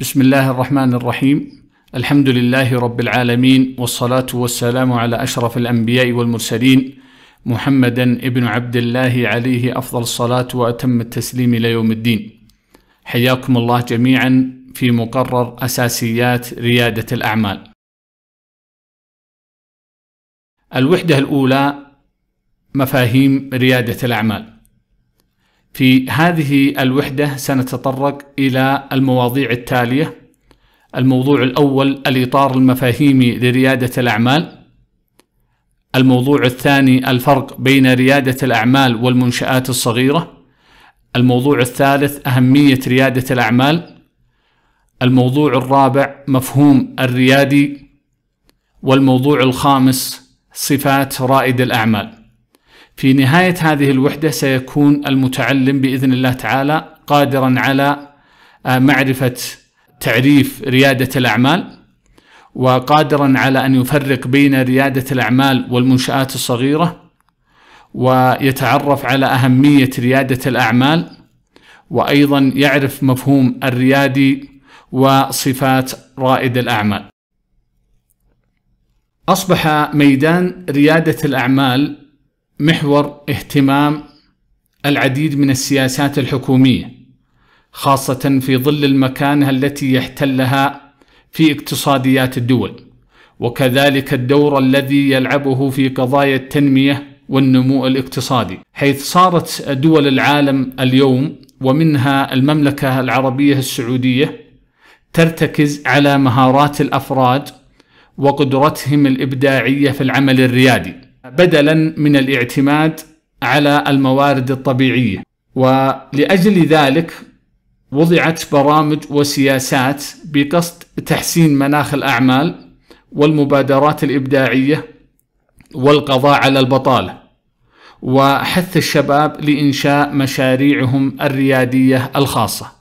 بسم الله الرحمن الرحيم الحمد لله رب العالمين والصلاة والسلام على أشرف الأنبياء والمرسلين محمدا ابن عبد الله عليه أفضل الصلاة وأتم التسليم إلى يوم الدين حياكم الله جميعا في مقرر أساسيات ريادة الأعمال الوحدة الأولى مفاهيم ريادة الأعمال في هذه الوحدة سنتطرق إلى المواضيع التالية الموضوع الأول الإطار المفاهيمي لريادة الأعمال الموضوع الثاني الفرق بين ريادة الأعمال والمنشآت الصغيرة الموضوع الثالث أهمية ريادة الأعمال الموضوع الرابع مفهوم الريادي والموضوع الخامس صفات رائد الأعمال في نهاية هذه الوحدة سيكون المتعلم بإذن الله تعالى قادرا على آه، معرفة تعريف ريادة الأعمال وقادرا على أن يفرق بين ريادة الأعمال والمنشآت الصغيرة ويتعرف على أهمية ريادة الأعمال وأيضا يعرف مفهوم الريادي وصفات رائد الأعمال أصبح ميدان ريادة الأعمال محور اهتمام العديد من السياسات الحكوميه خاصه في ظل المكانه التي يحتلها في اقتصاديات الدول وكذلك الدور الذي يلعبه في قضايا التنميه والنمو الاقتصادي حيث صارت دول العالم اليوم ومنها المملكه العربيه السعوديه ترتكز على مهارات الافراد وقدرتهم الابداعيه في العمل الريادي بدلا من الاعتماد على الموارد الطبيعيه ولاجل ذلك وضعت برامج وسياسات بقصد تحسين مناخ الاعمال والمبادرات الابداعيه والقضاء على البطاله وحث الشباب لانشاء مشاريعهم الرياديه الخاصه